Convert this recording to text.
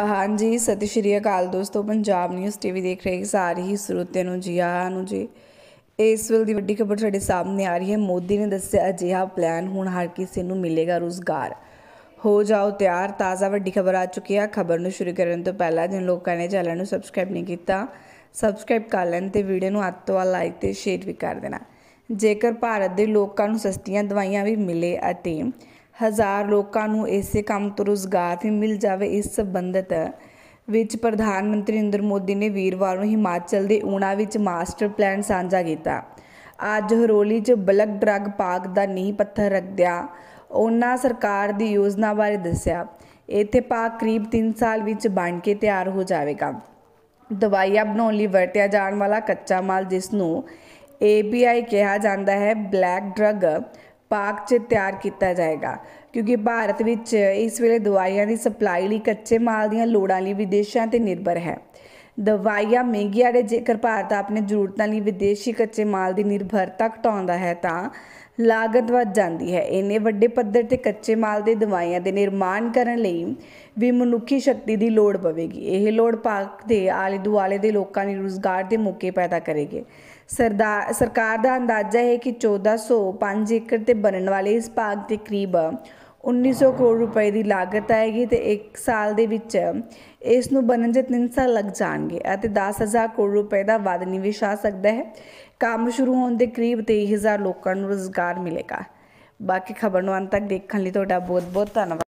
ਹਾਂਜੀ ਸਤਿ ਸ਼੍ਰੀ ਅਕਾਲ ਦੋਸਤੋ ਪੰਜਾਬ ਨਿਊਜ਼ ਟੀਵੀ ਦੇਖ ਰਹੇ ਸਾਰੇ ਹੀ ਸਰੋਤਿਆਂ ਨੂੰ ਜੀ ਆਇਆਂ ਨੂੰ ਜੀ ਇਸ ਵੇਲੇ ਦੀ ਵੱਡੀ ਖਬਰ ਸਾਡੇ ਸਾਹਮਣੇ ਆ ਰਹੀ ਹੈ ਮੋਦੀ ਨੇ ਦੱਸਿਆ ਅਜਿਹਾ ਪਲਾਨ ਹੁਣ ਹਰ ਕਿਸੇ ਨੂੰ ਮਿਲੇਗਾ ਰੋਜ਼ਗਾਰ ਹੋ ਜਾਓ ਤਿਆਰ ਤਾਜ਼ਾ ਵੱਡੀ ਖਬਰ ਆ ਚੁੱਕੀ ਹੈ ਖਬਰ ਨੂੰ ਸ਼ੁਰੂ ਕਰਨ ਤੋਂ ਪਹਿਲਾਂ ਜਿਨ ਲੋਕਾਂ ਨੇ ਚੈਨਲ ਨੂੰ ਸਬਸਕ੍ਰਾਈਬ ਨਹੀਂ ਕੀਤਾ ਸਬਸਕ੍ਰਾਈਬ ਕਰ ਲੈਣ ਤੇ ਵੀਡੀਓ ਨੂੰ ਅੱਤ ਤੋਂ ਲਾਈਕ ਤੇ ਸ਼ੇਅਰ ਵੀ ਕਰ ਦੇਣਾ ਜੇਕਰ ਭਾਰਤ ਦੇ ਲੋਕਾਂ ਨੂੰ ਸਸਤੀਆਂ ਦਵਾਈਆਂ ਵੀ ਮਿਲੇ ਅਤੇ ਹਜ਼ਾਰ ਲੋਕਾਂ ਨੂੰ ਇਸੇ ਕੰਮ ਤੋਂ ਰੋਜ਼ਗਾਰ ਵੀ ਮਿਲ ਜਾਵੇ ਇਸ ਸਬੰਧਤ ਵਿੱਚ ਪ੍ਰਧਾਨ ਮੰਤਰੀ ਨਰਿੰਦਰ ਮੋਦੀ ਨੇ ਵੀਰਵਾਰ ਨੂੰ ਹਿਮਾਚਲ ਦੇ ਊਣਾ ਵਿੱਚ ਮਾਸਟਰ ਪਲਾਨ ਸਾਂਝਾ ਕੀਤਾ ਅੱਜ ਹਰੋਲੀ 'ਚ ਬਲਕ ਡਰੱਗ ਪਾਰਕ ਦਾ ਨੀਂਹ ਪੱਥਰ ਰੱਖਦਿਆ ਉਹਨਾਂ ਸਰਕਾਰ ਦੀ ਯੋਜਨਾ ਬਾਰੇ ਦੱਸਿਆ ਇੱਥੇ ਪਾਰਕ ਕਰੀਬ 3 ਸਾਲ ਵਿੱਚ ਬਣ ਕੇ ਤਿਆਰ ਹੋ ਜਾਵੇਗਾ ਦਵਾਈਆਂ ਬਣਾਉਣ ਲਈ ਵਰਤਿਆ ਜਾਣ ਵਾਲਾ ਕੱਚਾ ਮਾਲ ਜਿਸ ਨੂੰ ਏਬੀਆਈ ਕਿਹਾ ਜਾਂਦਾ ਹੈ ਬਲੈਕ ਡਰੱਗ ਪਾਕ 'ਚ ਤਿਆਰ ਕੀਤਾ ਜਾਏਗਾ ਕਿਉਂਕਿ ਭਾਰਤ ਵਿੱਚ ਇਸ ਵੇਲੇ ਦਵਾਈਆਂ ਦੀ ਸਪਲਾਈ ਲਈ ਕੱਚੇ ਮਾਲ ਦੀਆਂ ਲੋੜਾਂ ਲਈ ਵਿਦੇਸ਼ਾਂ ਤੇ ਨਿਰਭਰ ਹੈ ਦਵਾਈਆਂ ਮਹਿੰਗੀਆਂ ਦੇ ਜੇਕਰ ਭਾਰਤ ਆਪਣੇ ਜ਼ਰੂਰਤਾਂ ਲਈ ਵਿਦੇਸ਼ੀ ਕੱਚੇ ਮਾਲ ਦੀ ਨਿਰਭਰਤਾ ਘਟਾਉਂਦਾ ਹੈ ਤਾਂ ਲਾਗਤ ਵੱਧ ਜਾਂਦੀ ਹੈ ਇੰਨੇ ਵੱਡੇ ਪੱਧਰ ਤੇ ਕੱਚੇ ਮਾਲ ਦੇ ਦਵਾਈਆਂ ਦੇ ਨਿਰਮਾਣ ਕਰਨ ਲਈ ਵੀ ਮਨੁੱਖੀ ਸ਼ਕਤੀ ਦੀ ਲੋੜ ਪਵੇਗੀ ਇਹ ਲੋੜ ਪਾਕ ਦੇ ਆਲੇ ਦੁਆਲੇ ਦੇ ਲੋਕਾਂ ਲਈ ਰੋਜ਼ਗਾਰ ਦੇ ਮੌਕੇ ਪੈਦਾ ਕਰੇਗੀ ਸਰਦਾਰ ਸਰਕਾਰ ਦਾ ਅੰਦਾਜ਼ਾ ਹੈ ਕਿ 1405 ਏਕੜ ਤੇ ਬਣਨ ਵਾਲੇ ਇਸ ਭਾਗ ਦੇ ਕਰੀਬ 1900 ਕਰੋੜ ਰੁਪਏ ਦੀ ਲਾਗਤ ਆਏਗੀ ਤੇ 1 ਸਾਲ ਦੇ ਵਿੱਚ ਇਸ ਨੂੰ ਬਣਨ ਦੇ 3 ਸਾਲ ਲੱਗ ਜਾਣਗੇ ਅਤੇ 10000 ਕਰੋੜ ਰੁਪਏ ਦਾ ਵਾਧ ਨਿਵੇਸ਼ ਆ ਸਕਦਾ ਹੈ ਕੰਮ ਸ਼ੁਰੂ ਹੋਣ ਦੇ ਕਰੀਬ 23000 ਲੋਕਾਂ ਨੂੰ ਰੋਜ਼ਗਾਰ ਮਿਲੇਗਾ ਬਾਕੀ ਖਬਰ ਨੂੰ ਅੰਤ ਤੱਕ ਦੇਖਣ ਲਈ ਤੁਹਾਡਾ ਬਹੁਤ ਬਹੁਤ ਧੰਨਵਾਦ